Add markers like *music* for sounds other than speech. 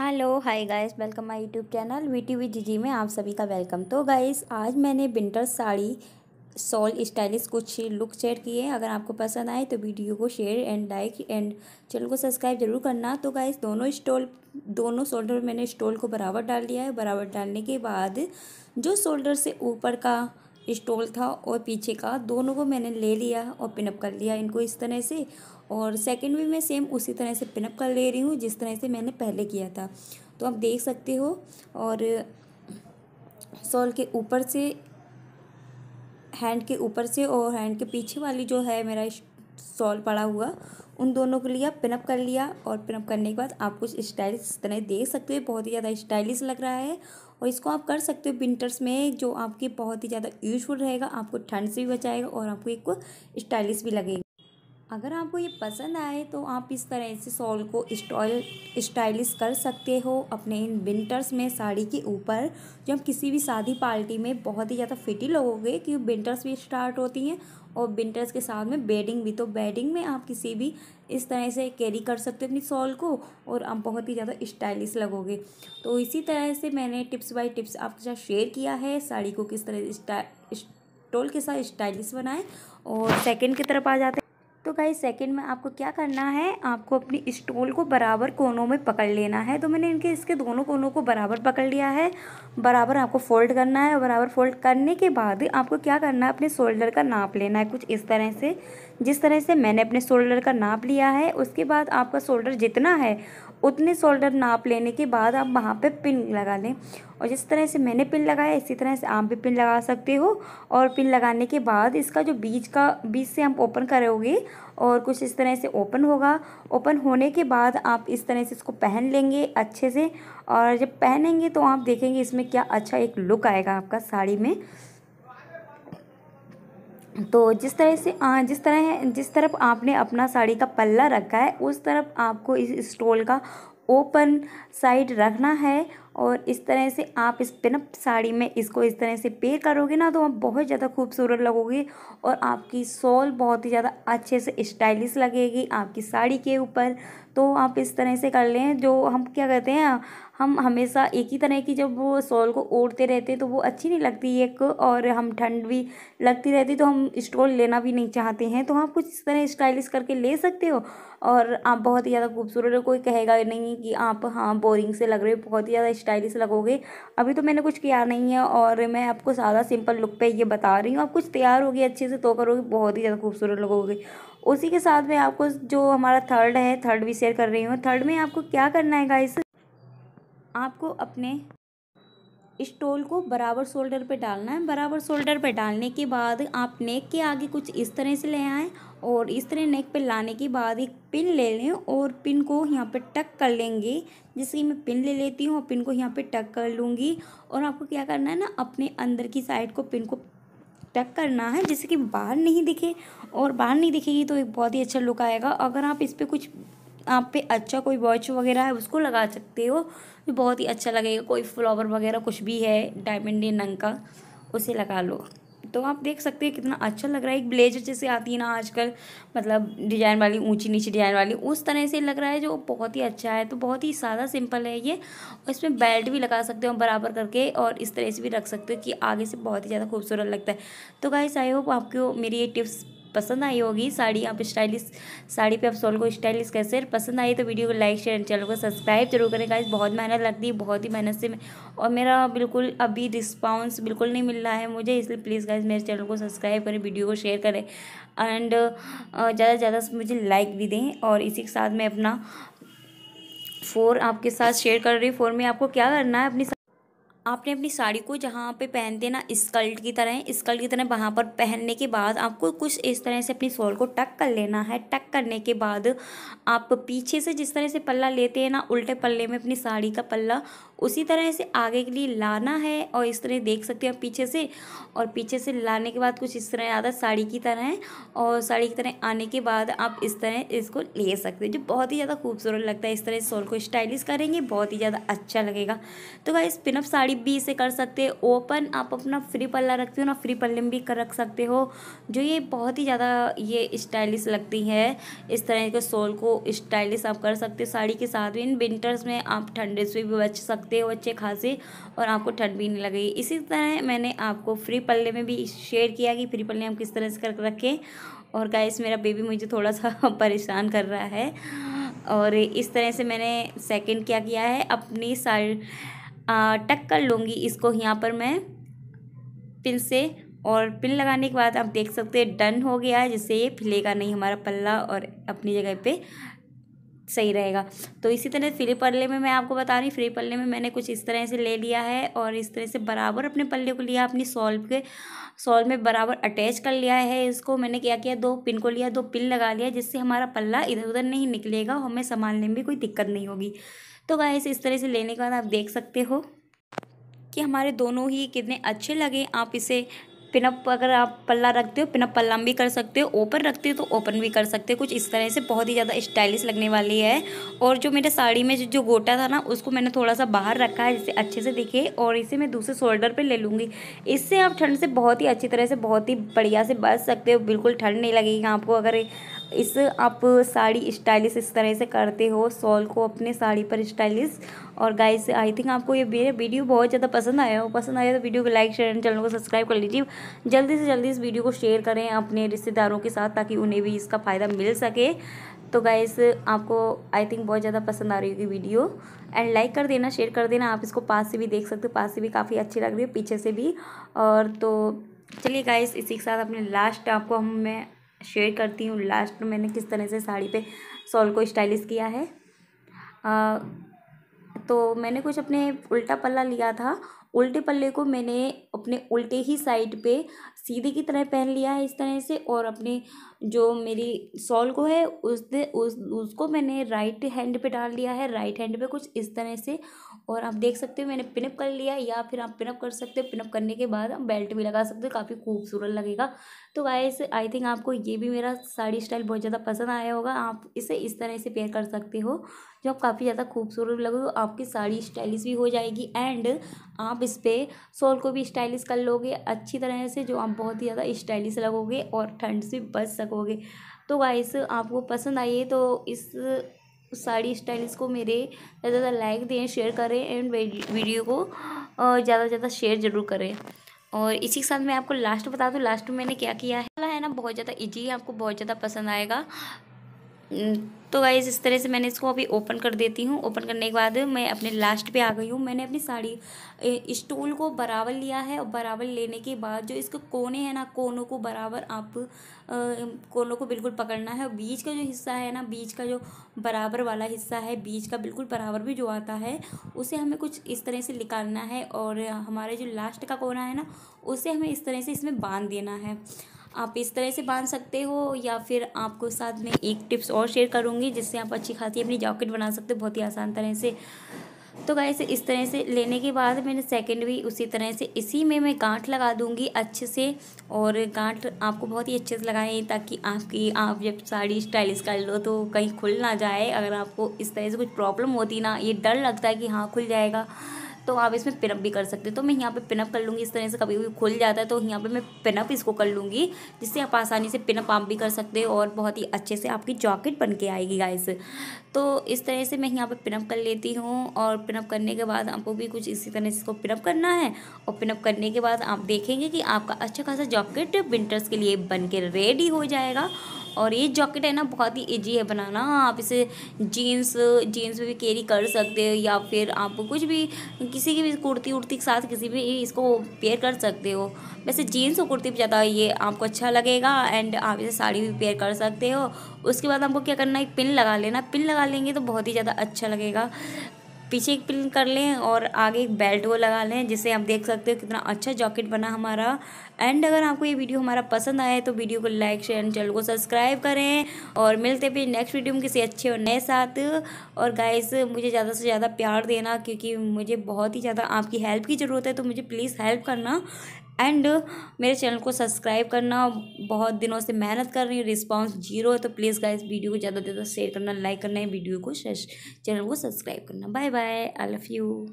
hello hi guys welcome my YouTube channel V T V G G में आप सभी का वेलकम तो गाइस आज मैंने विंटर साड़ी सॉल स्टाइलिश कुछ लुक शेयर किए हैं अगर आपको पसंद आए तो वीडियो को share and like and channel को सब्सक्राइब जरूर करना तो गाइस दोनों स्टॉल दोनों शोल्डर मैंने स्टॉल को बराबर डाल लिया है बराबर डालने के बाद जो शोल्डर से ऊपर का स्टॉल था और पीछे का दोनों को मैंने ले लिया और पिनअप कर लिया इनको इस तरह से और सेकंड भी मैं सेम उसी तरह से पिनअप कर ले रही हूँ जिस तरह से मैंने पहले किया था तो आप देख सकते हो और सॉल के ऊपर से हैंड के ऊपर से और हैंड के पीछे वाली जो है मेरा सॉल पड़ा हुआ उन दोनों को लिया पिनअप कर लिया और पिनअप करने के बाद आप कुछ स्टाइलिश इस तरह देख सकते हो बहुत ही ज़्यादा स्टाइलिश लग रहा है और इसको आप कर सकते हो विंटर्स में जो आपके बहुत ही ज़्यादा यूजफुल रहेगा आपको ठंड से भी बचाएगा और आपको एक स्टाइलिश भी लगेगा अगर आपको ये पसंद आए तो आप इस तरह से सॉल को स्टॉल स्टाइलिश कर सकते हो अपने इन विंटर्स में साड़ी के ऊपर जो हम किसी भी शादी पार्टी में बहुत ही ज़्यादा फिटी लगोगे क्योंकि विंटर्स भी स्टार्ट होती हैं और विंटर्स के साथ में बेडिंग भी तो बेडिंग में आप किसी भी इस तरह से कैरी कर सकते हो अपनी सॉल को और आप बहुत ही ज़्यादा स्टाइलिश लगोगे तो इसी तरह से मैंने टिप्स बाई टिप्स आपके साथ शेयर किया है साड़ी को किस तरह स्टा के साथ स्टाइलिश बनाएँ और सेकेंड की तरफ आ जाते हैं तो गाइस सेकंड में आपको क्या करना है आपको अपनी स्टोल को बराबर कोनों में पकड़ लेना है तो मैंने इनके इसके दोनों कोनों को बराबर पकड़ लिया है बराबर आपको फोल्ड करना है बराबर फोल्ड करने के बाद आपको क्या करना है अपने शोल्डर का नाप लेना है कुछ इस तरह से जिस तरह से मैंने अपने शोल्डर का नाप लिया है उसके बाद आपका शोल्डर जितना है उतने शोल्डर नाप लेने के बाद आप वहाँ पे पिन लगा लें और जिस तरह से मैंने पिन लगाया इसी तरह से आप भी पिन लगा सकते हो और पिन लगाने के बाद इसका जो बीज का बीज से हम ओपन करोगे और कुछ इस तरह से ओपन होगा ओपन होने के बाद आप इस तरह से इसको पहन लेंगे अच्छे से और जब पहनेंगे तो आप देखेंगे इसमें क्या अच्छा एक लुक आएगा आपका साड़ी में तो जिस तरह से आ, जिस तरह जिस तरफ आपने अपना साड़ी का पल्ला रखा है उस तरफ आपको इस स्टोल का ओपन साइड रखना है और इस तरह से आप इस पिनअप साड़ी में इसको इस तरह से पे करोगे ना तो आप बहुत ज़्यादा खूबसूरत लगोगे और आपकी सॉल बहुत ही ज़्यादा अच्छे से स्टाइलिश लगेगी आपकी साड़ी के ऊपर तो आप इस तरह से कर लें जो हम क्या कहते हैं हम हमेशा एक ही तरह की जब वो सॉल को ओढ़ते रहते तो वो अच्छी नहीं लगती एक और हम ठंड भी लगती रहती तो हम स्टॉल लेना भी नहीं चाहते हैं तो आप कुछ इस तरह स्टाइलिश करके ले सकते हो और आप बहुत ही ज़्यादा खूबसूरत हो कोई कहेगा नहीं कि आप हाँ बोरिंग से लग रहे हो बहुत ही ज़्यादा स्टाइलिश लगोगे अभी तो मैंने कुछ किया नहीं है और मैं आपको सादा सिंपल लुक पे ये बता रही हूँ आप कुछ तैयार होगी अच्छे से तो करोगे बहुत ही ज़्यादा खूबसूरत लगोगे उसी के साथ में आपको जो हमारा थर्ड है थर्ड भी शेयर कर रही हूँ थर्ड में आपको क्या करना है गाइस आपको अपने स्टोल को बराबर शोल्डर पे डालना है बराबर शोल्डर पे डालने के बाद आप नेक के आगे कुछ इस तरह से ले आएँ और इस तरह नेक पे लाने के बाद एक पिन ले लें और पिन को यहाँ पे टक कर लेंगे जिसकी मैं पिन ले लेती हूँ और पिन को यहाँ पे टक कर लूँगी और आपको क्या करना है ना अपने अंदर की साइड को पिन को टक करना है जिससे कि बाहर नहीं दिखे और बाहर नहीं दिखेगी तो एक बहुत ही अच्छा लुक आएगा अगर आप इस पर कुछ आप पे अच्छा कोई वॉच वगैरह है उसको लगा सकते हो तो बहुत ही अच्छा लगेगा कोई फ्लावर वगैरह कुछ भी है डायमंड नंग का उसे लगा लो तो आप देख सकते हैं कितना अच्छा लग रहा है एक ब्लेजर जैसे आती है ना आजकल मतलब डिजाइन वाली ऊंची नीचे डिजाइन वाली उस तरह से लग रहा है जो बहुत ही अच्छा है तो बहुत ही सादा सिंपल है ये और इसमें बेल्ट भी लगा सकते हो बराबर करके और इस तरह से भी रख सकते हो कि आगे से बहुत ही ज़्यादा खूबसूरत लगता है तो गाइस आई होप आपको मेरी ये टिप्स पसंद आई होगी साड़ी आप स्टाइलिश साड़ी पे आप सोल को स्टाइलिश कैसे पसंद आई तो वीडियो को लाइक शेयर चैनल को सब्सक्राइब जरूर करें गाइस बहुत मेहनत लगती है बहुत ही मेहनत से और मेरा बिल्कुल अभी रिस्पॉन्स बिल्कुल नहीं मिल रहा है मुझे इसलिए प्लीज़ गाइज मेरे चैनल को सब्सक्राइब करें वीडियो को शेयर करें एंड ज़्यादा से ज़्यादा मुझे लाइक भी दें और इसी के साथ मैं अपना फोर आपके साथ शेयर कर रही हूँ फोर में आपको क्या करना है अपनी आपने अपनी साड़ी को जहाँ पे पहनते हैं ना स्कर्ट की तरह स्कर्ट की तरह वहाँ पर पहनने के बाद आपको कुछ इस तरह से अपनी सोल को टक कर लेना है टक करने के बाद आप पीछे से जिस तरह से पल्ला लेते हैं ना उल्टे पल्ले में अपनी साड़ी का पल्ला उसी तरह से आगे के लिए लाना है और इस तरह देख सकते हो आप पीछे से और पीछे से लाने के बाद कुछ इस तरह आता है साड़ी की तरह और साड़ी की तरह आने के बाद आप इस तरह इसको ले सकते हो जो बहुत ही ज़्यादा खूबसूरत लगता है इस तरह सोल को स्टाइलिश करेंगे बहुत ही ज़्यादा अच्छा लगेगा तो गाइस पिनअप साड़ी भी इसे कर सकते हो ओपन आप अपना फ्री पल्ला रखते हो ना फ्री पल्ले में भी कर रख सकते हो जो ये बहुत ही ज़्यादा ये स्टाइलिश लगती है इस तरह के सोल को स्टाइलिश आप कर सकते हो साड़ी के साथ भी इन विंटर्स में आप ठंडे से भी बच सकते सकते हो अच्छे खासे और आपको ठंड भी नहीं लगेगी इसी तरह मैंने आपको फ्री पल्ले में भी शेयर किया कि फ्री पल्ले हम किस तरह से कर रखें और गाइस मेरा बेबी मुझे थोड़ा सा *laughs* परेशान कर रहा है और इस तरह से मैंने सेकंड क्या किया है अपनी साइड टक कर लूँगी इसको यहाँ पर मैं पिन से और पिन लगाने के बाद आप देख सकते हैं डन हो गया है जिससे ये फिलेगा नहीं हमारा पल्ला और अपनी जगह पे सही रहेगा तो इसी तरह फ्री पल्ले में मैं आपको बता रही फ्री पल्ले में मैंने कुछ इस तरह से ले लिया है और इस तरह से बराबर अपने पल्ले को लिया अपनी सॉल्व के सॉल्व में बराबर अटैच कर लिया है इसको मैंने क्या किया दो पिन को लिया दो पिन लगा लिया जिससे हमारा पल्ला इधर उधर नहीं निकलेगा हमें संभालने में भी कोई दिक्कत नहीं होगी तो गाइस इस तरह से लेने के बाद आप देख सकते हो कि हमारे दोनों ही कितने अच्छे लगे आप इसे पिनअप अगर आप पल्ला रखते हो पिनअप पल्ला भी कर सकते हो ओपन रखते हो तो ओपन भी कर सकते हो कुछ इस तरह से बहुत ही ज़्यादा स्टाइलिश लगने वाली है और जो मेरे साड़ी में जो गोटा था ना उसको मैंने थोड़ा सा बाहर रखा है जिससे अच्छे से दिखे और इसे मैं दूसरे शोल्डर पर ले लूँगी इससे आप ठंड से बहुत ही अच्छी तरह से बहुत ही बढ़िया से बच सकते हो बिल्कुल ठंड नहीं लगेगी आपको अगर इस आप साड़ी स्टाइलिश इस तरह से करते हो सॉल को अपने साड़ी पर स्टाइलिश और गाइस आई थिंक आपको ये मेरे वीडियो बहुत ज़्यादा पसंद आया हो पसंद आया तो वीडियो को लाइक शेयर एंड चैनल को सब्सक्राइब कर लीजिए जल्दी से जल्दी इस वीडियो को शेयर करें अपने रिश्तेदारों के साथ ताकि उन्हें भी इसका फ़ायदा मिल सके तो गाइस आपको आई थिंक बहुत ज़्यादा पसंद आ रही होगी वीडियो एंड लाइक कर देना शेयर कर देना आप इसको पास से भी देख सकते हो पास से भी काफ़ी अच्छी लग रही है पीछे से भी और तो चलिए गाइस इसी के साथ अपने लास्ट आपको हम मैं शेयर करती हूँ लास्ट में मैंने किस तरह से साड़ी पे सॉल को स्टाइलिश किया है आ, तो मैंने कुछ अपने उल्टा पल्ला लिया था उल्टे पल्ले को मैंने अपने उल्टे ही साइड पे सीधे की तरह पहन लिया है इस तरह से और अपने जो मेरी सॉल को है उस दे उस उसको मैंने राइट हैंड पे डाल लिया है राइट हैंड पे कुछ इस तरह से और आप देख सकते हो मैंने पिनअप कर लिया या फिर आप पिनअप कर सकते हो पिनअप करने के बाद आप बेल्ट भी लगा सकते हो काफ़ी खूबसूरत लगेगा तो गाइस आई थिंक आपको ये भी मेरा साड़ी स्टाइल बहुत ज़्यादा पसंद आया होगा आप इसे इस तरह से पेयर कर सकते हो जो आप काफ़ी ज़्यादा खूबसूरत लगोगे आपकी साड़ी स्टाइलिश भी हो जाएगी एंड आप इस पर सोल को भी स्टाइलिश कर लोगे अच्छी तरह से जो आप बहुत ही ज़्यादा स्टाइलिश लगोगे और ठंड से बच सक सकोगे तो गाइस आपको पसंद आई है तो इस साड़ी स्टाइल्स को मेरे ज़्यादा ज़्यादा लाइक दें शेयर करें एंड वीडियो को ज़्यादा से ज़्यादा शेयर ज़रूर करें और इसी के साथ मैं आपको लास्ट बता दूँ लास्ट में मैंने क्या किया है है ना बहुत ज़्यादा इजी है आपको बहुत ज़्यादा पसंद आएगा हम्म, तो गाइज़ इस तरह से मैंने इसको अभी ओपन कर देती हूँ ओपन करने के बाद मैं अपने लास्ट पे आ गई हूँ मैंने अपनी साड़ी स्टोल को बराबर लिया है और बराबर लेने के बाद जो इसके कोने हैं ना कोनों को बराबर आप आ, कोनों को बिल्कुल पकड़ना है और बीच का जो हिस्सा है ना बीच का जो बराबर वाला हिस्सा है बीच का बिल्कुल बराबर भी जो आता है उसे हमें कुछ इस तरह से निकालना है और हमारे जो लास्ट का कोना है ना उसे हमें इस तरह से इसमें बांध देना है आप इस तरह से बांध सकते हो या फिर आपको साथ में एक टिप्स और शेयर करूँगी जिससे आप अच्छी खासी अपनी जॉकेट बना सकते हो बहुत ही आसान तरह से तो गैस इस तरह से लेने के बाद मैंने सेकंड भी उसी तरह से इसी में मैं गांठ लगा दूंगी अच्छे से और गांठ आपको बहुत ही अच्छे से लगाएं ताकि आपकी आप जब साड़ी स्टाइलिश कर लो तो कहीं खुल ना जाए अगर आपको इस तरह से कुछ प्रॉब्लम होती ना ये डर लगता है कि हाँ खुल जाएगा तो आप इसमें पिनअप भी कर सकते हो तो मैं यहाँ पे पिनअप कर लूँगी इस तरह से कभी कभी खुल जाता है तो यहाँ पे मैं पिनअप इसको कर लूँगी जिससे आप आसानी से पिनअप आप भी कर सकते हो और बहुत ही अच्छे से आपकी जॉकेट बन के आएगी गाइस तो इस तरह से मैं यहाँ पर पिनअप कर लेती हूँ और पिनअप करने के बाद आपको भी कुछ इसी तरह से इसको पिनअप करना है और पिनअप करने के बाद आप देखेंगे कि आपका अच्छा खासा जॉकेट विंटर्स के लिए बन के रेडी हो जाएगा और ये जॉकेट है ना बहुत ही ईजी है बनाना आप इसे जीन्स जीन्स में भी कैरी कर सकते हो या फिर आप कुछ भी किसी की भी कुर्ती उर्ती के साथ किसी भी इसको पेयर कर सकते हो वैसे जीन्स और कुर्ती पर ज़्यादा ये आपको अच्छा लगेगा एंड आप इसे साड़ी भी पेयर कर सकते हो उसके बाद आपको क्या करना है पिन लगा लेना पिन लगा लेंगे तो बहुत ही ज़्यादा अच्छा लगेगा पीछे एक पिन कर लें और आगे एक बेल्ट वो लगा लें जिससे आप देख सकते हो कितना अच्छा जॉकेट बना हमारा एंड अगर आपको ये वीडियो हमारा पसंद आए तो वीडियो को लाइक शेयर एंड चैनल को सब्सक्राइब करें और मिलते भी नेक्स्ट वीडियो में किसी अच्छे और नए साथ और गाइस मुझे ज़्यादा से ज़्यादा प्यार देना क्योंकि मुझे बहुत ही ज़्यादा आपकी हेल्प की ज़रूरत है तो मुझे प्लीज़ हेल्प करना एंड मेरे चैनल को सब्सक्राइब करना बहुत दिनों से मेहनत कर रही हूँ रिस्पॉन्स जीरो है तो प्लीज़ गाइस वीडियो को ज़्यादा से ज़्यादा शेयर करना लाइक करना है वीडियो को चैनल को सब्सक्राइब करना bye bye I love you